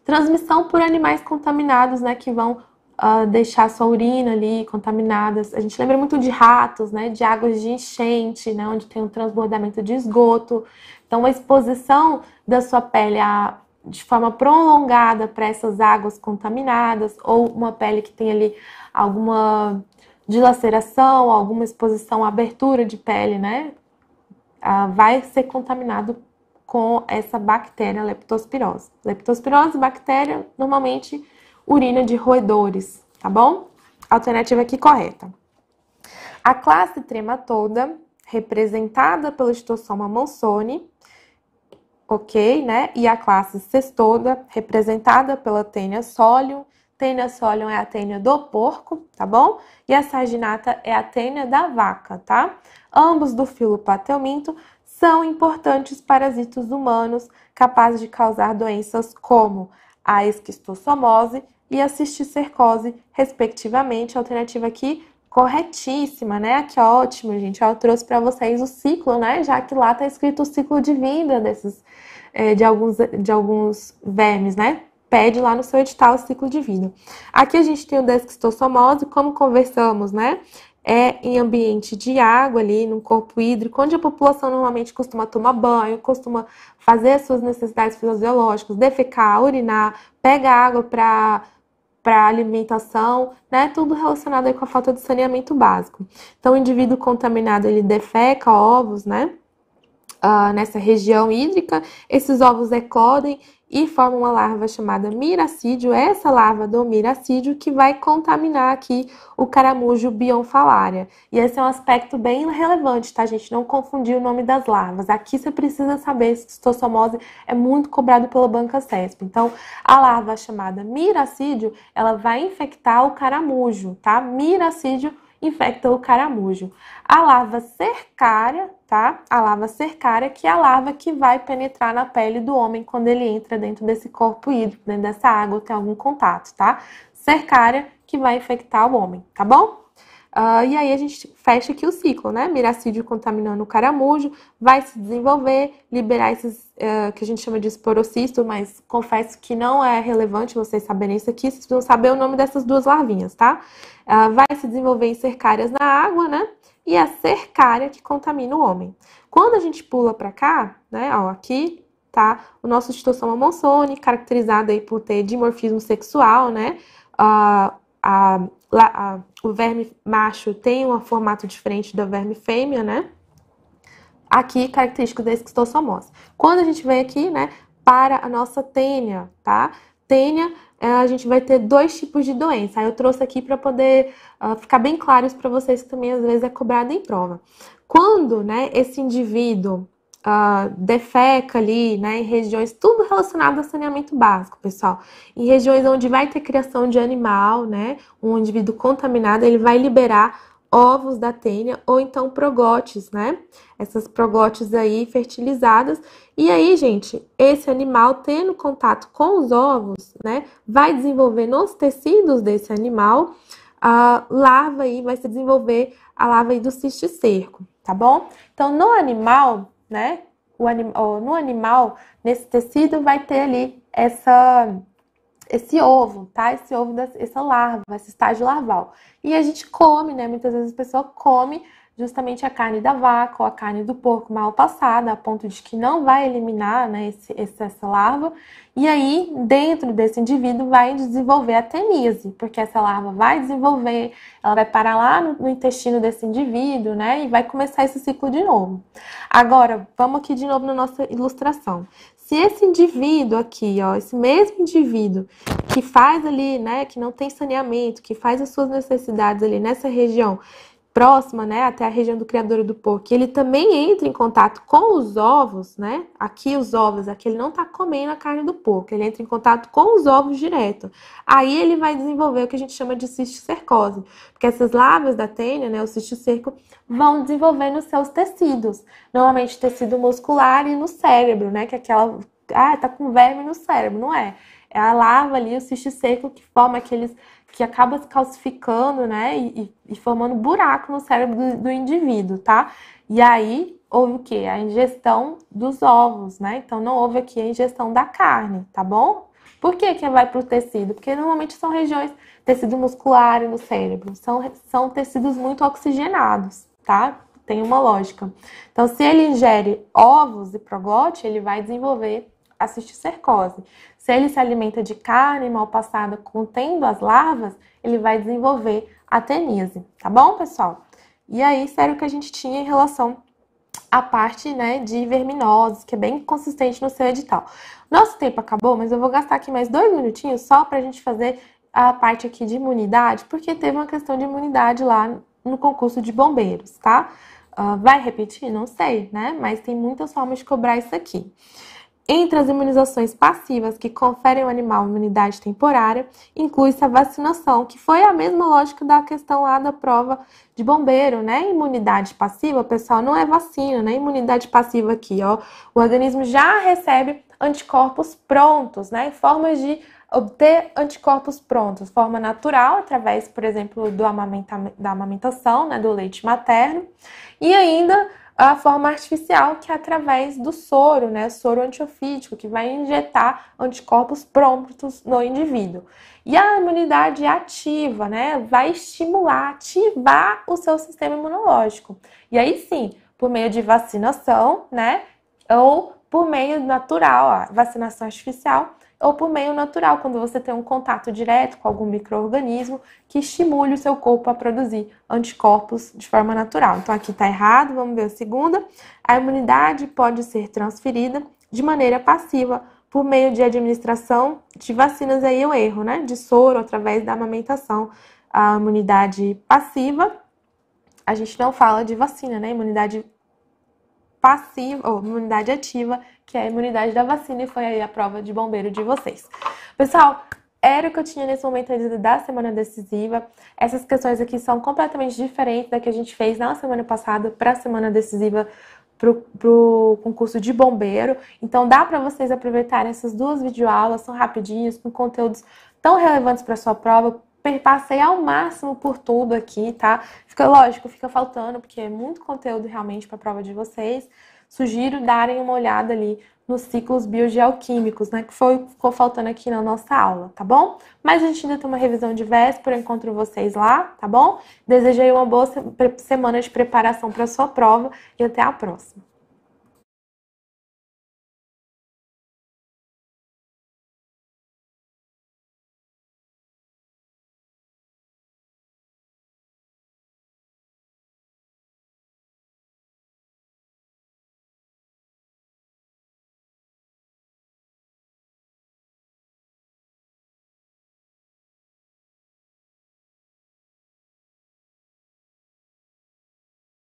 transmissão por animais contaminados, né, que vão uh, deixar sua urina ali contaminada. A gente lembra muito de ratos, né? De águas de enchente, né? Onde tem um transbordamento de esgoto. Então, a exposição da sua pele a de forma prolongada para essas águas contaminadas ou uma pele que tem ali alguma dilaceração, alguma exposição à abertura de pele, né? Ah, vai ser contaminado com essa bactéria leptospirose. Leptospirose, bactéria, normalmente urina de roedores, tá bom? Alternativa aqui correta. A classe trematoda, representada pelo estossoma Monsoni, ok, né? E a classe cestoda, representada pela tênia sólion. Tênia sólion é a tênia do porco, tá bom? E a sarginata é a tênia da vaca, tá? Ambos do filo patelminto são importantes parasitos humanos capazes de causar doenças como a esquistossomose e cercose respectivamente. Alternativa aqui corretíssima, né? Aqui ótimo, gente. Eu trouxe para vocês o ciclo, né? Já que lá tá escrito o ciclo de vida desses, é, de, alguns, de alguns vermes, né? Pede lá no seu edital o ciclo de vida. Aqui a gente tem o desquistossomose, como conversamos, né? É em ambiente de água ali, no corpo hídrico, onde a população normalmente costuma tomar banho, costuma fazer as suas necessidades fisiológicas, defecar, urinar, pega água para para alimentação, né? Tudo relacionado aí com a falta de saneamento básico. Então, o indivíduo contaminado ele defeca ovos, né? Uh, nessa região hídrica, esses ovos eclodem e forma uma larva chamada miracídio, essa larva do miracídio que vai contaminar aqui o caramujo bionfalaria. E esse é um aspecto bem relevante, tá, gente? Não confundir o nome das larvas. Aqui você precisa saber se estossomose é muito cobrado pela banca CESP. Então, a larva chamada miracídio, ela vai infectar o caramujo, tá? Miracídio infecta o caramujo. A larva cercária tá? A larva cercária, que é a larva que vai penetrar na pele do homem quando ele entra dentro desse corpo hídrico, dentro dessa água, tem algum contato, tá? Cercária que vai infectar o homem, tá bom? Uh, e aí a gente fecha aqui o ciclo, né? Miracídio contaminando o caramujo, vai se desenvolver, liberar esses uh, que a gente chama de esporocisto, mas confesso que não é relevante vocês saberem isso aqui, vocês vão saber o nome dessas duas larvinhas, tá? Uh, vai se desenvolver em cercárias na água, né? e a cercária que contamina o homem. Quando a gente pula para cá, né, ó, aqui tá o nosso distorção monsone, caracterizado aí por ter dimorfismo sexual, né? Uh, a, a, o verme macho tem um formato diferente do verme fêmea, né? Aqui, característico da esquistossomose. Quando a gente vem aqui, né, para a nossa tênia, tá? Tênia é, a gente vai ter dois tipos de doença. eu trouxe aqui para poder uh, ficar bem claros para vocês que também às vezes é cobrado em prova. Quando né, esse indivíduo uh, defeca ali, né, em regiões, tudo relacionado a saneamento básico, pessoal. Em regiões onde vai ter criação de animal, né, um indivíduo contaminado, ele vai liberar ovos da tênia ou então progotes, né? Essas progotes aí fertilizadas. E aí, gente, esse animal tendo contato com os ovos, né, vai desenvolver nos tecidos desse animal a larva aí, vai se desenvolver a larva aí do cisticerco, tá bom? Então, no animal, né, o anim... no animal, nesse tecido vai ter ali essa esse ovo, tá? Esse ovo, dessa, essa larva, esse estágio larval. E a gente come, né? Muitas vezes a pessoa come justamente a carne da vaca ou a carne do porco mal passada, a ponto de que não vai eliminar né, esse, essa larva. E aí, dentro desse indivíduo, vai desenvolver a teníase, porque essa larva vai desenvolver, ela vai parar lá no, no intestino desse indivíduo, né? E vai começar esse ciclo de novo. Agora, vamos aqui de novo na nossa ilustração. Se esse indivíduo aqui, ó, esse mesmo indivíduo que faz ali, né, que não tem saneamento, que faz as suas necessidades ali nessa região, próxima, né, até a região do criador do porco, ele também entra em contato com os ovos, né? Aqui os ovos, aqui ele não está comendo a carne do porco, ele entra em contato com os ovos direto. Aí ele vai desenvolver o que a gente chama de cisticercose, porque essas larvas da tênia, né, o cisticerco, vão desenvolvendo nos seus tecidos, normalmente tecido muscular e no cérebro, né, que é aquela ah, tá com verme no cérebro, não é? É a larva ali, o cisto seco que forma aqueles que acaba se calcificando, né? E, e formando buraco no cérebro do, do indivíduo, tá? E aí houve o que? A ingestão dos ovos, né? Então não houve aqui a ingestão da carne, tá bom? Por que, que vai para o tecido? Porque normalmente são regiões, tecido muscular e no cérebro, são, são tecidos muito oxigenados, tá? Tem uma lógica. Então, se ele ingere ovos e proglote, ele vai desenvolver a cercose. Se ele se alimenta de carne mal passada contendo as larvas, ele vai desenvolver a teníase, tá bom, pessoal? E aí, sério o que a gente tinha em relação à parte né, de verminoses, que é bem consistente no seu edital. Nosso tempo acabou, mas eu vou gastar aqui mais dois minutinhos só para a gente fazer a parte aqui de imunidade, porque teve uma questão de imunidade lá no concurso de bombeiros, tá? Uh, vai repetir? Não sei, né? Mas tem muitas formas de cobrar isso aqui. Entre as imunizações passivas que conferem ao animal imunidade temporária, inclui-se a vacinação, que foi a mesma lógica da questão lá da prova de bombeiro, né? Imunidade passiva, pessoal, não é vacina, né? Imunidade passiva aqui, ó. O organismo já recebe anticorpos prontos, né? Formas de obter anticorpos prontos, forma natural, através, por exemplo, do amamenta da amamentação, né? Do leite materno. E ainda a forma artificial, que é através do soro, né, soro antiofídico, que vai injetar anticorpos prontos no indivíduo. E a imunidade ativa, né, vai estimular, ativar o seu sistema imunológico. E aí sim, por meio de vacinação, né, ou por meio natural, ó, vacinação artificial, ou por meio natural, quando você tem um contato direto com algum microorganismo que estimule o seu corpo a produzir anticorpos de forma natural. Então aqui está errado, vamos ver a segunda. A imunidade pode ser transferida de maneira passiva por meio de administração de vacinas aí o é erro, né? De soro através da amamentação, a imunidade passiva. A gente não fala de vacina, né? Imunidade passiva ou imunidade ativa, que é a imunidade da vacina, e foi aí a prova de bombeiro de vocês. Pessoal, era o que eu tinha nesse momento da semana decisiva. Essas questões aqui são completamente diferentes da que a gente fez na semana passada para a semana decisiva pro, pro concurso de bombeiro. Então dá para vocês aproveitarem essas duas videoaulas, são rapidinhas, com conteúdos tão relevantes para sua prova, perpassei ao máximo por tudo aqui, tá? Fica lógico, fica faltando, porque é muito conteúdo realmente para a prova de vocês. Sugiro darem uma olhada ali nos ciclos biogeoquímicos, né? Que foi ficou faltando aqui na nossa aula, tá bom? Mas a gente ainda tem uma revisão de véspera, eu encontro vocês lá, tá bom? Desejei uma boa semana de preparação para sua prova e até a próxima.